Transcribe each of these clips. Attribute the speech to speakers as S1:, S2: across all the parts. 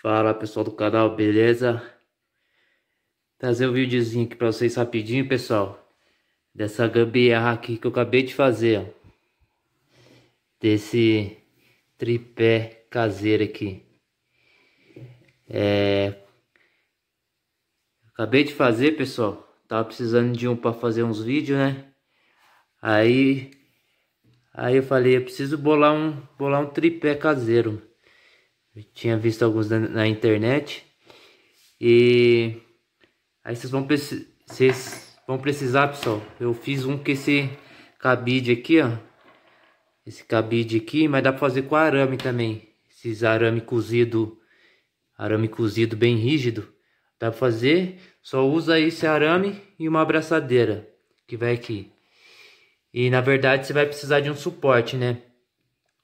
S1: Fala pessoal do canal, beleza? Trazer um videozinho aqui pra vocês rapidinho, pessoal. Dessa gambiarra aqui que eu acabei de fazer, ó. Desse tripé caseiro aqui. É... Acabei de fazer, pessoal. Tava precisando de um pra fazer uns vídeos, né? Aí... Aí eu falei, eu preciso bolar um, bolar um tripé caseiro tinha visto alguns na, na internet. E aí vocês vão, vocês vão precisar, pessoal. Eu fiz um com esse cabide aqui, ó. Esse cabide aqui, mas dá pra fazer com arame também. Esses arame cozido, arame cozido bem rígido. Dá pra fazer, só usa esse arame e uma abraçadeira que vai aqui. E na verdade você vai precisar de um suporte, né?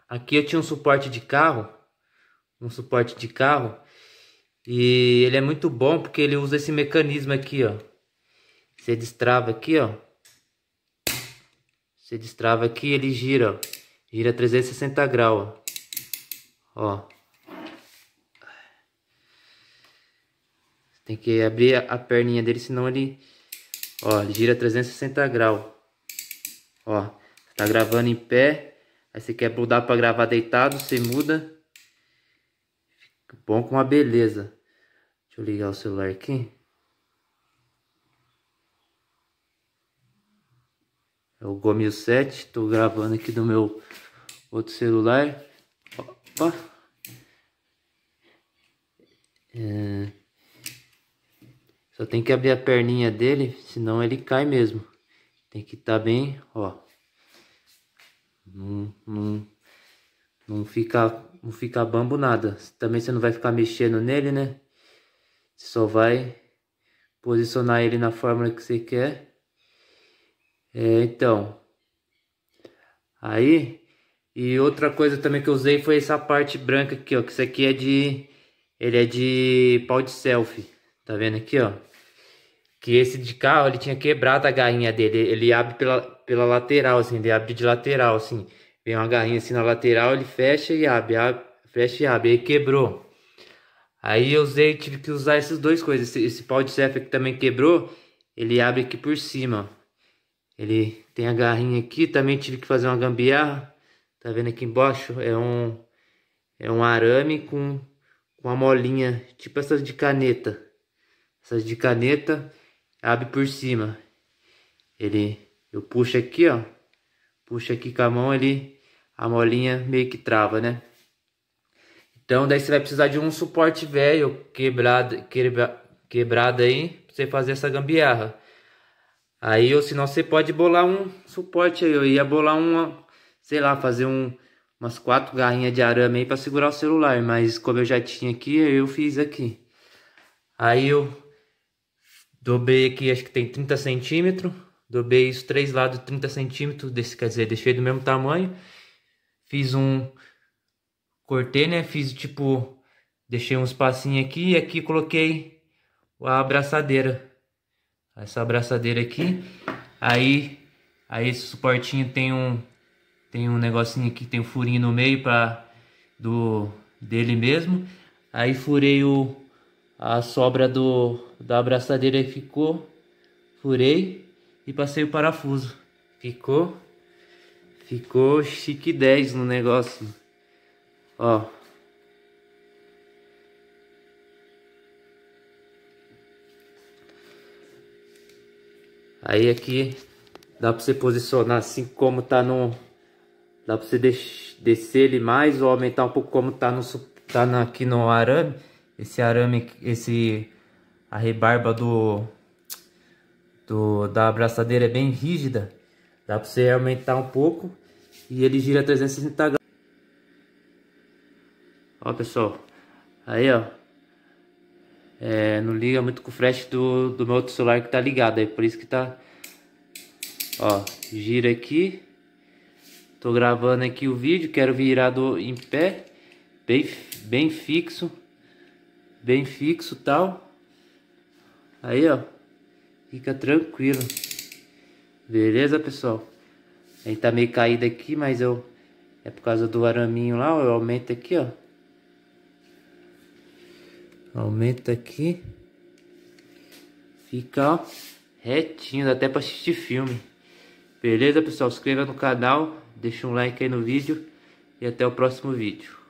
S1: Aqui eu tinha um suporte de carro um suporte de carro. E ele é muito bom porque ele usa esse mecanismo aqui, ó. Você destrava aqui, ó. Você destrava aqui ele gira, ó. Gira 360 graus, ó. ó. Tem que abrir a perninha dele, senão ele... Ó, ele gira 360 graus. Ó, tá gravando em pé. Aí você quer mudar para gravar deitado, você muda. Cupom com a beleza. Deixa eu ligar o celular aqui. É o Gomil 7. Tô gravando aqui do meu outro celular. Opa. É... Só tem que abrir a perninha dele, senão ele cai mesmo. Tem que estar tá bem, ó. Não, não, não ficar não ficar bambo nada. Também você não vai ficar mexendo nele, né? Você só vai posicionar ele na fórmula que você quer. É, então. Aí. E outra coisa também que eu usei foi essa parte branca aqui, ó. Que isso aqui é de... Ele é de pau de selfie. Tá vendo aqui, ó? Que esse de carro, ele tinha quebrado a garrinha dele. Ele abre pela, pela lateral, assim. Ele abre de lateral, assim. Vem uma garrinha assim na lateral, ele fecha e abre, abre fecha e abre. Aí quebrou. Aí eu usei, tive que usar essas duas coisas. Esse, esse pau de cefa que também quebrou, ele abre aqui por cima. Ele tem a garrinha aqui, também tive que fazer uma gambiarra. Tá vendo aqui embaixo? É um, é um arame com, com uma molinha, tipo essas de caneta. Essas de caneta, abre por cima. Ele, eu puxo aqui, ó. Puxo aqui com a mão, ele a molinha meio que trava, né? Então daí você vai precisar de um suporte velho quebrado, quebra, quebrado aí pra você fazer essa gambiarra. Aí ou senão você pode bolar um suporte aí, eu ia bolar uma, sei lá, fazer um umas quatro garrinhas de arame aí para segurar o celular, mas como eu já tinha aqui, eu fiz aqui. Aí eu dobrei aqui, acho que tem 30 centímetros, dobrei os três lados 30 centímetros, desse, quer dizer, deixei do mesmo tamanho Fiz um. Cortei, né? Fiz tipo. Deixei um espacinho aqui e aqui coloquei a abraçadeira. Essa abraçadeira aqui. Aí, aí esse suportinho tem um. Tem um negocinho aqui, tem um furinho no meio para do, dele mesmo. Aí furei o, a sobra do, da abraçadeira e ficou. Furei e passei o parafuso. Ficou Ficou chique 10 no negócio. Ó. Aí aqui dá pra você posicionar assim como tá no... Dá pra você descer ele mais ou aumentar um pouco como tá, no, tá na, aqui no arame. Esse arame, esse... A rebarba do... do da abraçadeira é bem rígida. Dá pra você aumentar um pouco e ele gira 360 graus. Ó, pessoal. Aí, ó. É, não liga muito com o flash do, do meu outro celular que tá ligado aí. Por isso que tá... Ó, gira aqui. Tô gravando aqui o vídeo. Quero virado em pé. Bem, bem fixo. Bem fixo tal. Aí, ó. Fica tranquilo. Beleza, pessoal? A gente tá meio caído aqui, mas eu... É por causa do araminho lá, eu aumento aqui, ó. Aumenta aqui. Fica, ó, retinho, dá até pra assistir filme. Beleza, pessoal? Inscreva no canal, deixa um like aí no vídeo. E até o próximo vídeo.